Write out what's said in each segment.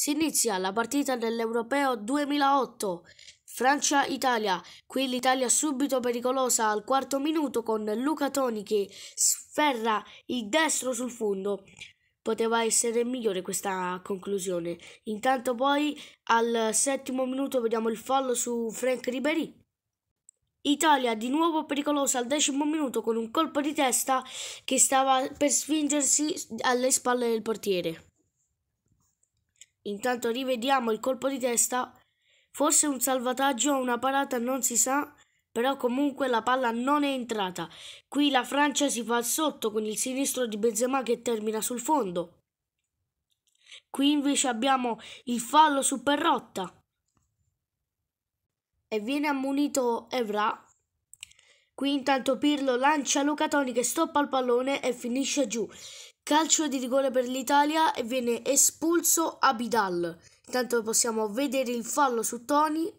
Si inizia la partita dell'Europeo 2008. Francia-Italia, qui l'Italia subito pericolosa al quarto minuto con Luca Toni che sferra il destro sul fondo. Poteva essere migliore questa conclusione. Intanto poi al settimo minuto vediamo il fallo su Frank Ribéry. Italia di nuovo pericolosa al decimo minuto con un colpo di testa che stava per spingersi alle spalle del portiere. Intanto rivediamo il colpo di testa. Forse un salvataggio o una parata non si sa, però comunque la palla non è entrata. Qui la Francia si fa sotto con il sinistro di Benzema che termina sul fondo. Qui invece abbiamo il fallo su Perrotta. E viene ammunito Evra. Qui intanto Pirlo lancia Luca Toni che stoppa il pallone e finisce giù calcio di rigore per l'Italia e viene espulso Abidal. Intanto possiamo vedere il fallo su Tony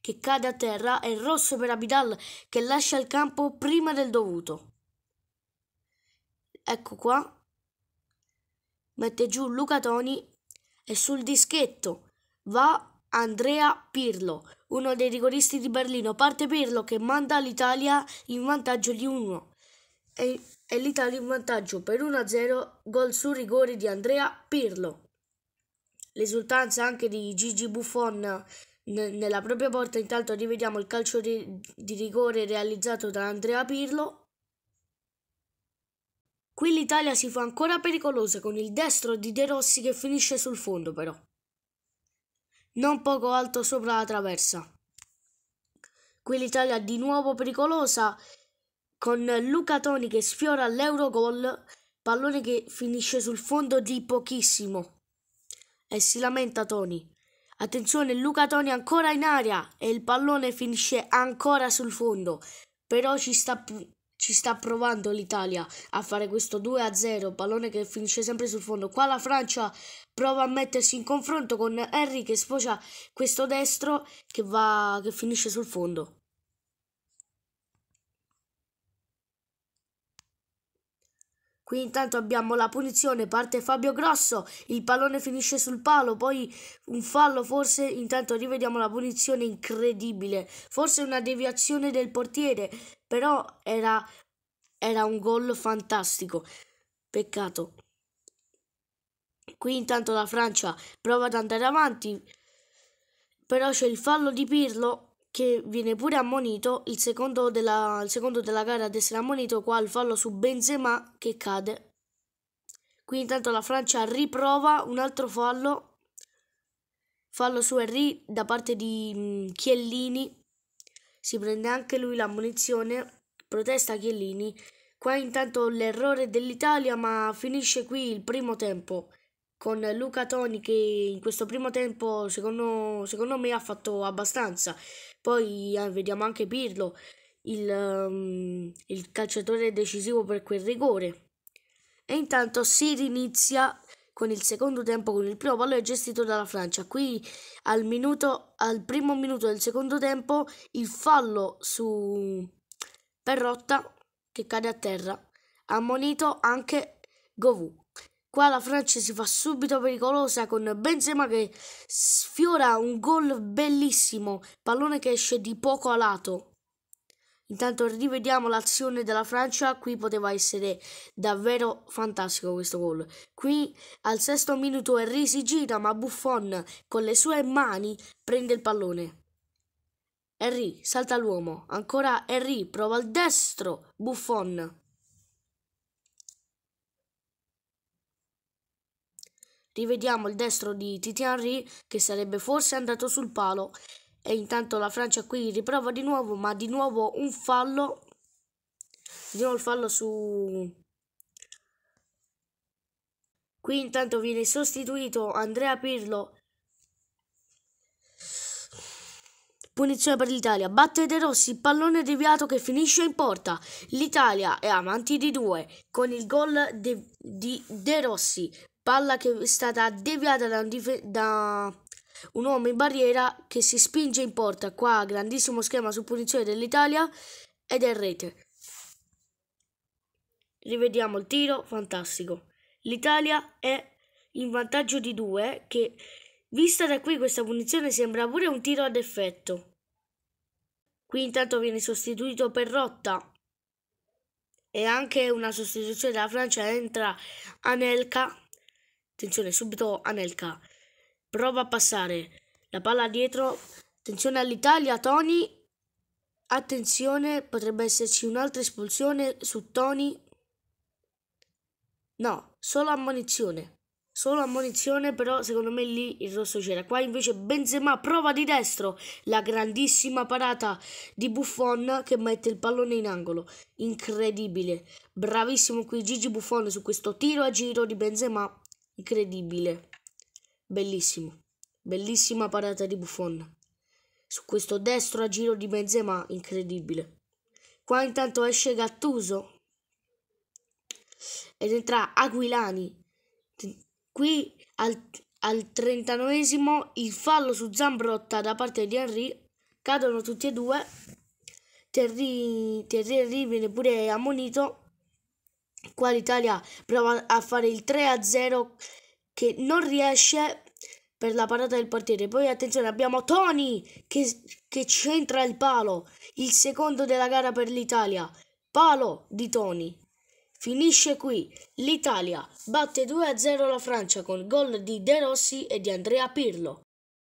che cade a terra e rosso per Abidal che lascia il campo prima del dovuto. Ecco qua. Mette giù Luca Toni e sul dischetto va Andrea Pirlo, uno dei rigoristi di Berlino. Parte Pirlo che manda l'Italia in vantaggio di 1. E e l'Italia in vantaggio per 1-0 gol su rigore di Andrea Pirlo. L'esultanza anche di Gigi Buffon nella propria porta, intanto rivediamo il calcio di, di rigore realizzato da Andrea Pirlo. Qui l'Italia si fa ancora pericolosa con il destro di De Rossi che finisce sul fondo però. Non poco alto sopra la traversa. Qui l'Italia di nuovo pericolosa con Luca Toni che sfiora l'Eurogol, pallone che finisce sul fondo di pochissimo. E si lamenta Toni. Attenzione, Luca Toni ancora in aria e il pallone finisce ancora sul fondo. Però ci sta, ci sta provando l'Italia a fare questo 2-0, pallone che finisce sempre sul fondo. Qua la Francia prova a mettersi in confronto con Henry che sfocia questo destro che, va, che finisce sul fondo. Qui intanto abbiamo la punizione, parte Fabio Grosso, il pallone finisce sul palo, poi un fallo forse, intanto rivediamo la punizione incredibile, forse una deviazione del portiere, però era, era un gol fantastico, peccato. Qui intanto la Francia prova ad andare avanti, però c'è il fallo di Pirlo che viene pure ammonito, il secondo della, il secondo della gara ad essere ammonito qua il fallo su Benzema che cade. Qui intanto la Francia riprova un altro fallo, fallo su Henry da parte di mm, Chiellini, si prende anche lui l'ammonizione, protesta Chiellini. Qua intanto l'errore dell'Italia ma finisce qui il primo tempo con Luca Toni che in questo primo tempo secondo, secondo me ha fatto abbastanza. Poi eh, vediamo anche Pirlo, il, um, il calciatore decisivo per quel rigore. E intanto si rinizia con il secondo tempo con il primo è gestito dalla Francia. Qui al, minuto, al primo minuto del secondo tempo il fallo su Perrotta che cade a terra. Ammonito anche Govu. Qua la Francia si fa subito pericolosa con Benzema che sfiora un gol bellissimo, pallone che esce di poco a lato. Intanto rivediamo l'azione della Francia, qui poteva essere davvero fantastico questo gol. Qui al sesto minuto Henry si gira ma Buffon con le sue mani prende il pallone. Henry salta l'uomo, ancora Henry prova il destro, Buffon Rivediamo il destro di Titian Henry che sarebbe forse andato sul palo e intanto la Francia qui riprova di nuovo ma di nuovo un fallo di nuovo il fallo su qui intanto viene sostituito Andrea Pirlo Punizione per l'Italia. Batte De Rossi, pallone deviato che finisce in porta. L'Italia è avanti di due con il gol de, di De Rossi. Palla che è stata deviata da un, dif- da un uomo in barriera che si spinge in porta. Qua grandissimo schema su punizione dell'Italia ed è rete. Rivediamo il tiro, fantastico. L'Italia è in vantaggio di due che Vista da qui questa punizione sembra pure un tiro ad effetto. Qui intanto viene sostituito per Rotta. e anche una sostituzione della Francia entra Anelka. Attenzione, subito Anelka. Prova a passare la palla dietro. Attenzione all'Italia, Tony. Attenzione, potrebbe esserci un'altra espulsione su Tony. No, solo ammonizione solo ammonizione, però secondo me lì il rosso c'era. Qua invece Benzema prova di destro, la grandissima parata di Buffon che mette il pallone in angolo. Incredibile. Bravissimo qui Gigi Buffon su questo tiro a giro di Benzema. Incredibile. Bellissimo. Bellissima parata di Buffon. Su questo destro a giro di Benzema, incredibile. Qua intanto esce Gattuso ed entra Aquilani Qui al, al 39 il fallo su Zambrotta da parte di Henry, cadono tutti e due, Terry, Terry viene pure ammonito, qua l'Italia prova a fare il 3-0 che non riesce per la parata del portiere. Poi attenzione, abbiamo Tony che, che centra il palo, il secondo della gara per l'Italia. Palo di Tony. Finisce qui. L'Italia batte 2-0 la Francia con gol di De Rossi e di Andrea Pirlo.